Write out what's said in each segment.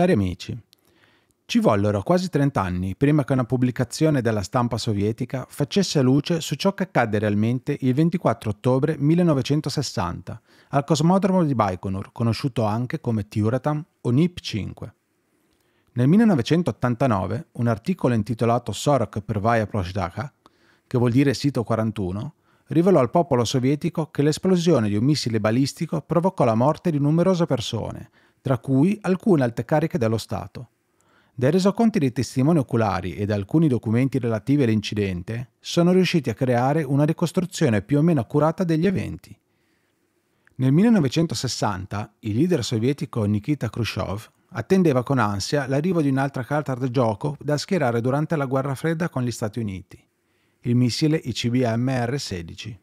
Cari amici, ci vollero quasi 30 anni prima che una pubblicazione della stampa sovietica facesse luce su ciò che accadde realmente il 24 ottobre 1960 al cosmodromo di Baikonur, conosciuto anche come Turatam o NIP 5. Nel 1989 un articolo intitolato Sorok per Pervaya Proshdaka, che vuol dire sito 41, rivelò al popolo sovietico che l'esplosione di un missile balistico provocò la morte di numerose persone, tra cui alcune alte cariche dello Stato. Dai resoconti dei testimoni oculari e da alcuni documenti relativi all'incidente, sono riusciti a creare una ricostruzione più o meno accurata degli eventi. Nel 1960 il leader sovietico Nikita Khrushchev attendeva con ansia l'arrivo di un'altra carta da gioco da schierare durante la guerra fredda con gli Stati Uniti, il missile ICBM R-16.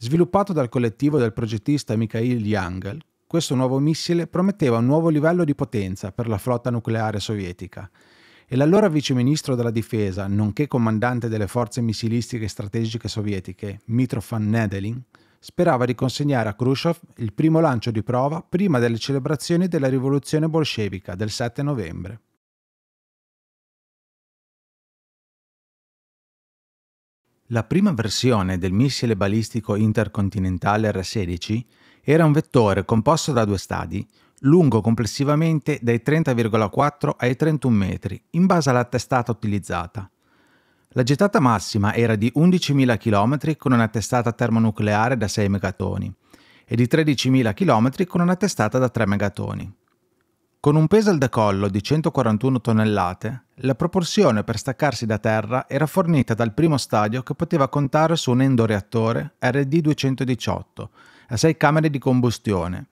Sviluppato dal collettivo del progettista Mikhail Yangel, questo nuovo missile prometteva un nuovo livello di potenza per la flotta nucleare sovietica e l'allora viceministro della difesa, nonché comandante delle forze missilistiche strategiche sovietiche, Mitrofan Nedelin, sperava di consegnare a Khrushchev il primo lancio di prova prima delle celebrazioni della rivoluzione bolscevica del 7 novembre. La prima versione del missile balistico intercontinentale R-16 era un vettore composto da due stadi, lungo complessivamente dai 30,4 ai 31 metri, in base alla testata utilizzata. La gettata massima era di 11.000 km con una testata termonucleare da 6 megatoni e di 13.000 km con una testata da 3 megatoni. Con un peso al decollo di 141 tonnellate, la proporzione per staccarsi da terra era fornita dal primo stadio che poteva contare su un endoreattore RD-218 a 6 camere di combustione,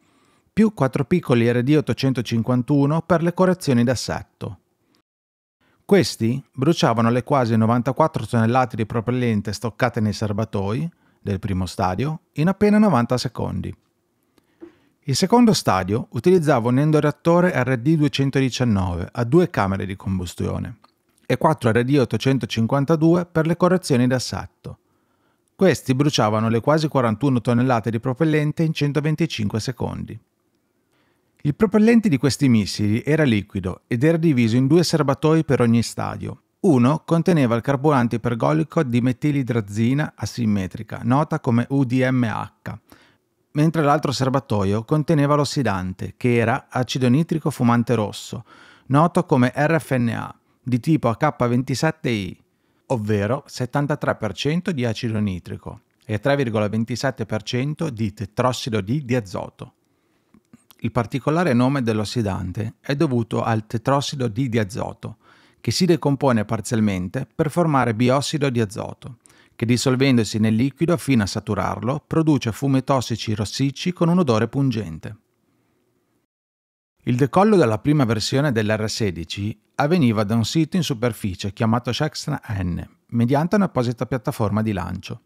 più 4 piccoli RD-851 per le correzioni d'assetto. Questi bruciavano le quasi 94 tonnellate di propellente stoccate nei serbatoi del primo stadio in appena 90 secondi. Il secondo stadio utilizzava un endoreattore RD-219 a due camere di combustione e 4 RD-852 per le correzioni d'assetto. Questi bruciavano le quasi 41 tonnellate di propellente in 125 secondi. Il propellente di questi missili era liquido ed era diviso in due serbatoi per ogni stadio. Uno conteneva il carburante ipergolico di metilidrazina asimmetrica, nota come UDMH, mentre l'altro serbatoio conteneva l'ossidante, che era acido nitrico fumante rosso, noto come RFNA, di tipo AK27I, ovvero 73% di acido nitrico e 3,27% di tetrossido di diazoto. Il particolare nome dell'ossidante è dovuto al tetrossido di diazoto, che si decompone parzialmente per formare biossido di azoto, che dissolvendosi nel liquido fino a saturarlo produce fumi tossici rossicci con un odore pungente. Il decollo della prima versione dell'R16 avveniva da un sito in superficie chiamato Shexna N, mediante un'apposita piattaforma di lancio.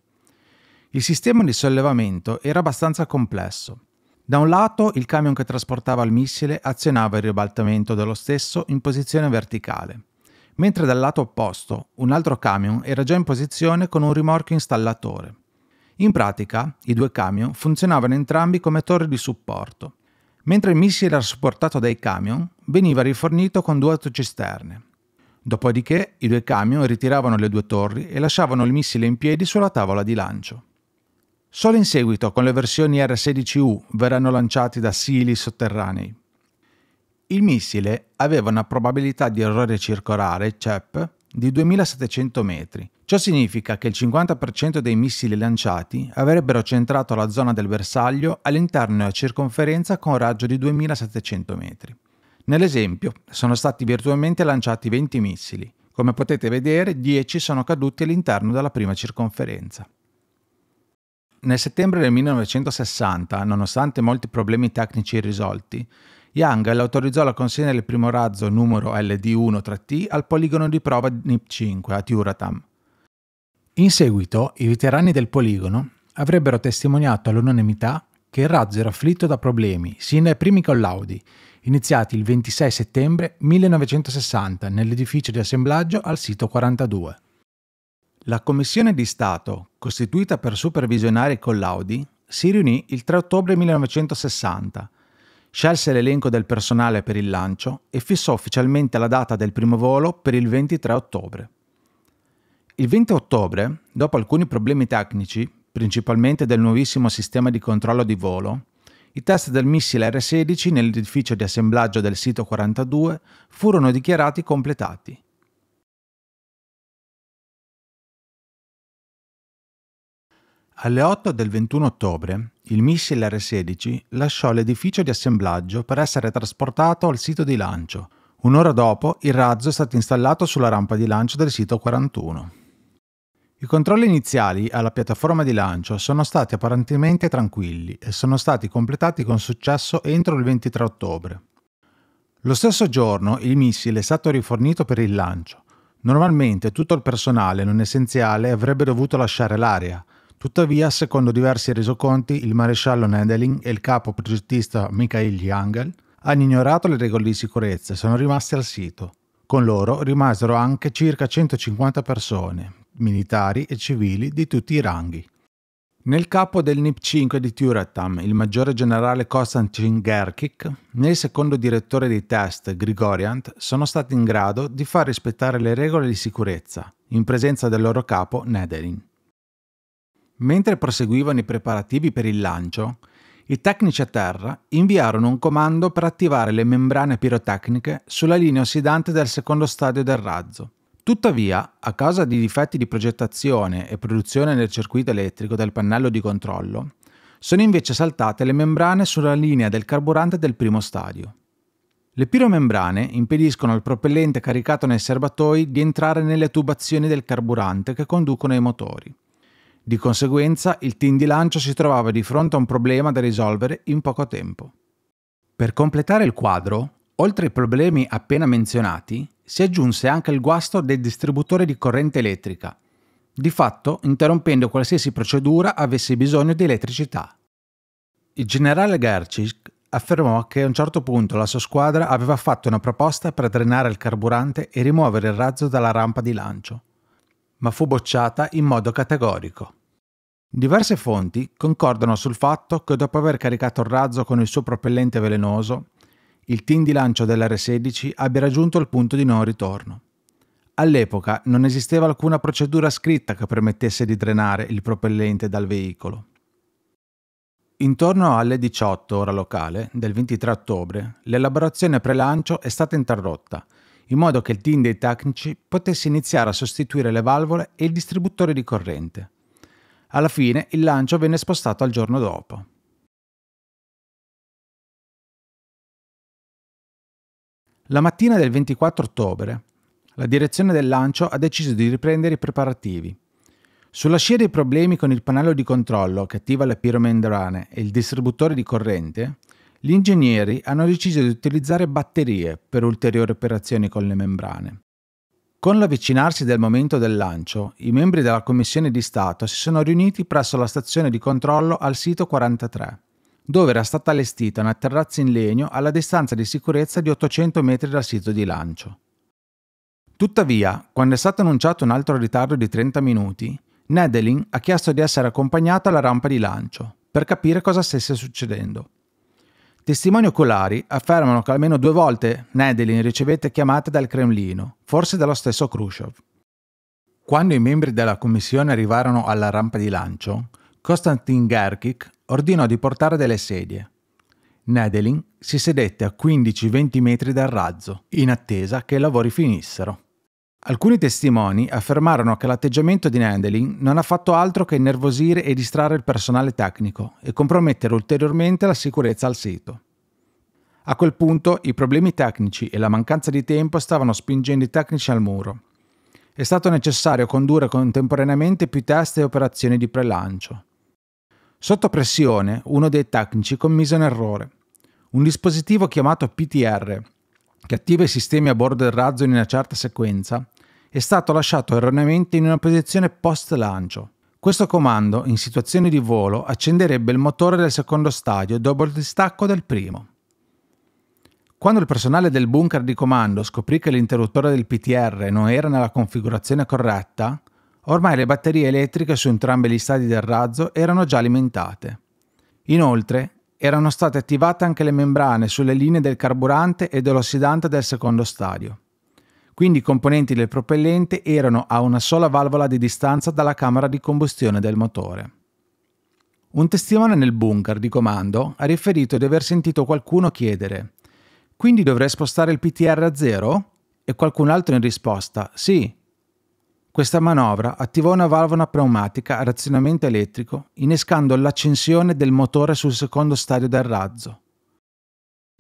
Il sistema di sollevamento era abbastanza complesso. Da un lato il camion che trasportava il missile azionava il ribaltamento dello stesso in posizione verticale, mentre dal lato opposto un altro camion era già in posizione con un rimorchio installatore. In pratica, i due camion funzionavano entrambi come torri di supporto. Mentre il missile era supportato dai camion, veniva rifornito con due autocisterne. Dopodiché i due camion ritiravano le due torri e lasciavano il missile in piedi sulla tavola di lancio. Solo in seguito con le versioni R-16U verranno lanciati da sili sotterranei. Il missile aveva una probabilità di errore circolare, CEP, cioè di 2700 metri. Ciò significa che il 50% dei missili lanciati avrebbero centrato la zona del bersaglio all'interno della circonferenza con raggio di 2700 metri. Nell'esempio sono stati virtualmente lanciati 20 missili. Come potete vedere, 10 sono caduti all'interno della prima circonferenza. Nel settembre del 1960, nonostante molti problemi tecnici irrisolti, Young le autorizzò la consegna del primo razzo numero LD1-T al poligono di prova NIP-5 a Tiuratam. In seguito, i veterani del poligono avrebbero testimoniato all'unanimità che il razzo era afflitto da problemi sin dai primi collaudi, iniziati il 26 settembre 1960 nell'edificio di assemblaggio al sito 42. La Commissione di Stato, costituita per supervisionare i collaudi, si riunì il 3 ottobre 1960 scelse l'elenco del personale per il lancio e fissò ufficialmente la data del primo volo per il 23 ottobre. Il 20 ottobre, dopo alcuni problemi tecnici, principalmente del nuovissimo sistema di controllo di volo, i test del missile R-16 nell'edificio di assemblaggio del sito 42 furono dichiarati completati. Alle 8 del 21 ottobre, il missile R-16 lasciò l'edificio di assemblaggio per essere trasportato al sito di lancio. Un'ora dopo il razzo è stato installato sulla rampa di lancio del sito 41. I controlli iniziali alla piattaforma di lancio sono stati apparentemente tranquilli e sono stati completati con successo entro il 23 ottobre. Lo stesso giorno il missile è stato rifornito per il lancio. Normalmente tutto il personale non essenziale avrebbe dovuto lasciare l'area, Tuttavia, secondo diversi resoconti, il maresciallo Nedeling e il capo progettista Mikhail Yangel hanno ignorato le regole di sicurezza e sono rimasti al sito. Con loro rimasero anche circa 150 persone, militari e civili di tutti i ranghi. Nel capo del NIP 5 di Turatam, il maggiore generale Konstantin Gerkik, nel secondo direttore dei test Grigoriant, sono stati in grado di far rispettare le regole di sicurezza, in presenza del loro capo Nedelin. Mentre proseguivano i preparativi per il lancio, i tecnici a terra inviarono un comando per attivare le membrane pirotecniche sulla linea ossidante del secondo stadio del razzo. Tuttavia, a causa di difetti di progettazione e produzione nel circuito elettrico del pannello di controllo, sono invece saltate le membrane sulla linea del carburante del primo stadio. Le piromembrane impediscono al propellente caricato nei serbatoi di entrare nelle tubazioni del carburante che conducono i motori, di conseguenza, il team di lancio si trovava di fronte a un problema da risolvere in poco tempo. Per completare il quadro, oltre ai problemi appena menzionati, si aggiunse anche il guasto del distributore di corrente elettrica, di fatto interrompendo qualsiasi procedura avesse bisogno di elettricità. Il generale Gercic affermò che a un certo punto la sua squadra aveva fatto una proposta per drenare il carburante e rimuovere il razzo dalla rampa di lancio, ma fu bocciata in modo categorico. Diverse fonti concordano sul fatto che dopo aver caricato il razzo con il suo propellente velenoso, il team di lancio dell'R-16 abbia raggiunto il punto di non ritorno. All'epoca non esisteva alcuna procedura scritta che permettesse di drenare il propellente dal veicolo. Intorno alle 18 ora locale del 23 ottobre, l'elaborazione pre-lancio è stata interrotta, in modo che il team dei tecnici potesse iniziare a sostituire le valvole e il distributore di corrente. Alla fine il lancio venne spostato al giorno dopo. La mattina del 24 ottobre, la direzione del lancio ha deciso di riprendere i preparativi. Sulla scia dei problemi con il pannello di controllo che attiva le piromendrane e il distributore di corrente, gli ingegneri hanno deciso di utilizzare batterie per ulteriori operazioni con le membrane. Con l'avvicinarsi del momento del lancio, i membri della Commissione di Stato si sono riuniti presso la stazione di controllo al sito 43, dove era stata allestita una terrazza in legno alla distanza di sicurezza di 800 metri dal sito di lancio. Tuttavia, quando è stato annunciato un altro ritardo di 30 minuti, Nedelin ha chiesto di essere accompagnato alla rampa di lancio per capire cosa stesse succedendo. Testimoni oculari affermano che almeno due volte Nedelin ricevette chiamate dal Cremlino, forse dallo stesso Khrushchev. Quando i membri della commissione arrivarono alla rampa di lancio, Konstantin Gerkik ordinò di portare delle sedie. Nedelin si sedette a 15-20 metri dal razzo, in attesa che i lavori finissero. Alcuni testimoni affermarono che l'atteggiamento di Nandelin non ha fatto altro che innervosire e distrarre il personale tecnico e compromettere ulteriormente la sicurezza al sito. A quel punto i problemi tecnici e la mancanza di tempo stavano spingendo i tecnici al muro. È stato necessario condurre contemporaneamente più test e operazioni di prelancio. Sotto pressione, uno dei tecnici commise un errore. Un dispositivo chiamato PTR, che attiva i sistemi a bordo del razzo in una certa sequenza, è stato lasciato erroneamente in una posizione post-lancio. Questo comando, in situazione di volo, accenderebbe il motore del secondo stadio dopo il distacco del primo. Quando il personale del bunker di comando scoprì che l'interruttore del PTR non era nella configurazione corretta, ormai le batterie elettriche su entrambi gli stadi del razzo erano già alimentate. Inoltre, erano state attivate anche le membrane sulle linee del carburante e dell'ossidante del secondo stadio. Quindi i componenti del propellente erano a una sola valvola di distanza dalla camera di combustione del motore. Un testimone nel bunker di comando ha riferito di aver sentito qualcuno chiedere: Quindi dovrei spostare il PTR a zero? E qualcun altro in risposta: Sì, questa manovra attivò una valvola pneumatica a razionamento elettrico, innescando l'accensione del motore sul secondo stadio del razzo.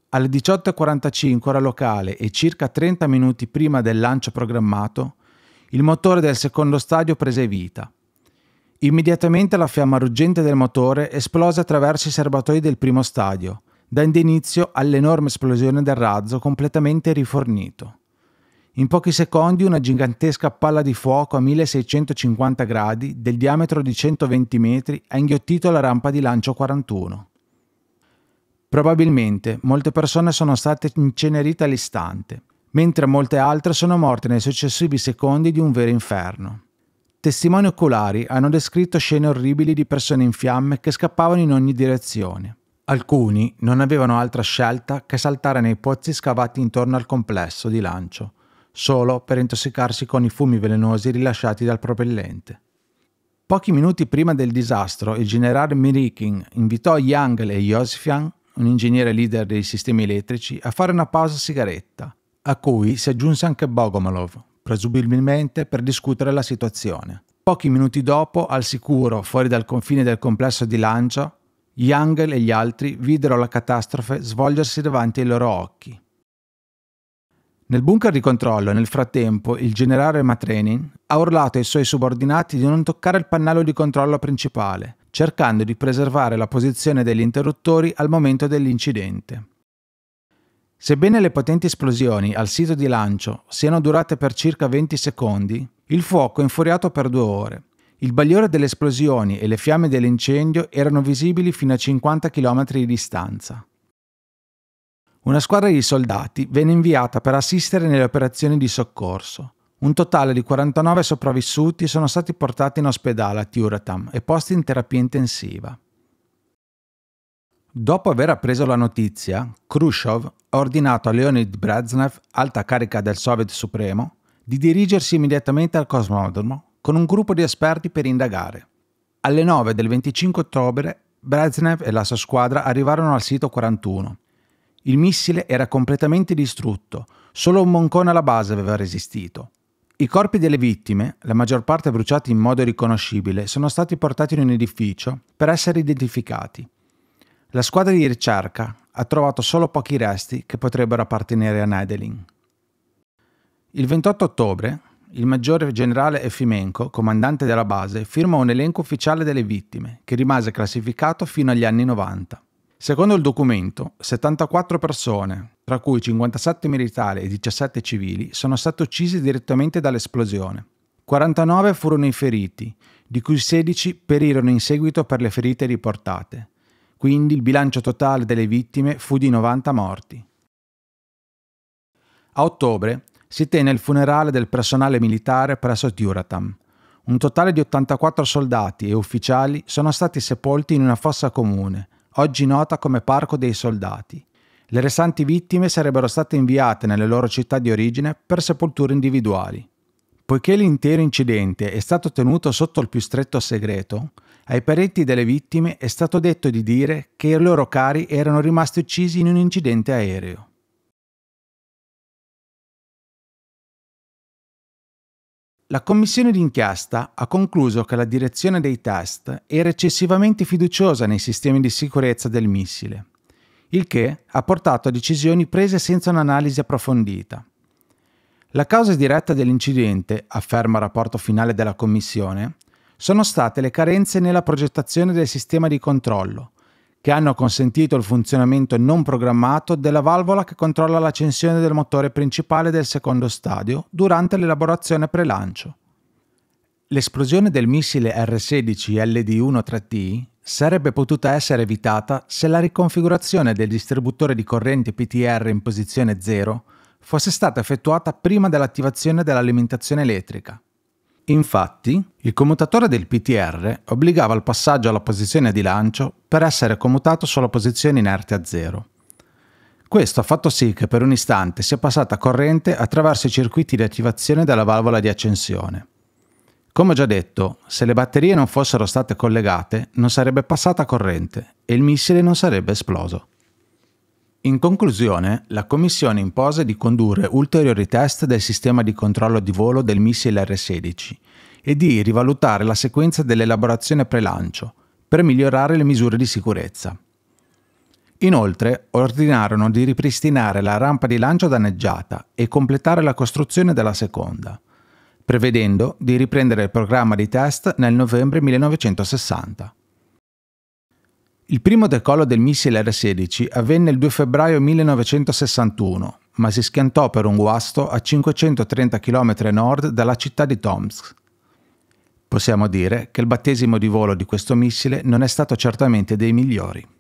Alle 18.45 ora locale e circa 30 minuti prima del lancio programmato, il motore del secondo stadio prese vita. Immediatamente la fiamma ruggente del motore esplose attraverso i serbatoi del primo stadio, dando inizio all'enorme esplosione del razzo completamente rifornito. In pochi secondi una gigantesca palla di fuoco a 1650 gradi, del diametro di 120 metri, ha inghiottito la rampa di lancio 41. Probabilmente molte persone sono state incenerite all'istante, mentre molte altre sono morte nei successivi secondi di un vero inferno. Testimoni oculari hanno descritto scene orribili di persone in fiamme che scappavano in ogni direzione. Alcuni non avevano altra scelta che saltare nei pozzi scavati intorno al complesso di lancio, solo per intossicarsi con i fumi velenosi rilasciati dal propellente. Pochi minuti prima del disastro, il generale Mirikin invitò Yang e Yosfian, un ingegnere leader dei sistemi elettrici, a fare una pausa sigaretta, a cui si aggiunse anche Bogomolov, presumibilmente per discutere la situazione. Pochi minuti dopo, al sicuro, fuori dal confine del complesso di Lancia, Yang e gli altri videro la catastrofe svolgersi davanti ai loro occhi. Nel bunker di controllo, nel frattempo, il generale Matrenin ha urlato ai suoi subordinati di non toccare il pannello di controllo principale, cercando di preservare la posizione degli interruttori al momento dell'incidente. Sebbene le potenti esplosioni al sito di lancio siano durate per circa 20 secondi, il fuoco è infuriato per due ore. Il bagliore delle esplosioni e le fiamme dell'incendio erano visibili fino a 50 km di distanza. Una squadra di soldati venne inviata per assistere nelle operazioni di soccorso. Un totale di 49 sopravvissuti sono stati portati in ospedale a Turatam e posti in terapia intensiva. Dopo aver appreso la notizia, Khrushchev ha ordinato a Leonid Brezhnev, alta carica del Soviet Supremo, di dirigersi immediatamente al cosmodromo con un gruppo di esperti per indagare. Alle 9 del 25 ottobre, Brezhnev e la sua squadra arrivarono al sito 41 il missile era completamente distrutto, solo un moncone alla base aveva resistito. I corpi delle vittime, la maggior parte bruciati in modo riconoscibile, sono stati portati in un edificio per essere identificati. La squadra di ricerca ha trovato solo pochi resti che potrebbero appartenere a Nedelin. Il 28 ottobre, il maggiore generale Efimenko, comandante della base, firma un elenco ufficiale delle vittime, che rimase classificato fino agli anni 90. Secondo il documento, 74 persone, tra cui 57 militari e 17 civili, sono state uccise direttamente dall'esplosione. 49 furono i feriti, di cui 16 perirono in seguito per le ferite riportate. Quindi il bilancio totale delle vittime fu di 90 morti. A ottobre si tenne il funerale del personale militare presso Duratam. Un totale di 84 soldati e ufficiali sono stati sepolti in una fossa comune – oggi nota come Parco dei Soldati. Le restanti vittime sarebbero state inviate nelle loro città di origine per sepolture individuali. Poiché l'intero incidente è stato tenuto sotto il più stretto segreto, ai parenti delle vittime è stato detto di dire che i loro cari erano rimasti uccisi in un incidente aereo. la commissione d'inchiesta ha concluso che la direzione dei test era eccessivamente fiduciosa nei sistemi di sicurezza del missile, il che ha portato a decisioni prese senza un'analisi approfondita. La causa diretta dell'incidente, afferma il rapporto finale della commissione, sono state le carenze nella progettazione del sistema di controllo, che hanno consentito il funzionamento non programmato della valvola che controlla l'accensione del motore principale del secondo stadio durante l'elaborazione pre-lancio. L'esplosione del missile R-16 1 t sarebbe potuta essere evitata se la riconfigurazione del distributore di corrente PTR in posizione 0 fosse stata effettuata prima dell'attivazione dell'alimentazione elettrica. Infatti, il commutatore del PTR obbligava al passaggio alla posizione di lancio per essere commutato sulla posizione inerte a zero. Questo ha fatto sì che per un istante sia passata corrente attraverso i circuiti di attivazione della valvola di accensione. Come ho già detto, se le batterie non fossero state collegate non sarebbe passata corrente e il missile non sarebbe esploso. In conclusione, la Commissione impose di condurre ulteriori test del sistema di controllo di volo del missile R-16 e di rivalutare la sequenza dell'elaborazione pre-lancio per migliorare le misure di sicurezza. Inoltre, ordinarono di ripristinare la rampa di lancio danneggiata e completare la costruzione della seconda, prevedendo di riprendere il programma di test nel novembre 1960. Il primo decollo del missile R-16 avvenne il 2 febbraio 1961, ma si schiantò per un guasto a 530 km a nord dalla città di Tomsk. Possiamo dire che il battesimo di volo di questo missile non è stato certamente dei migliori.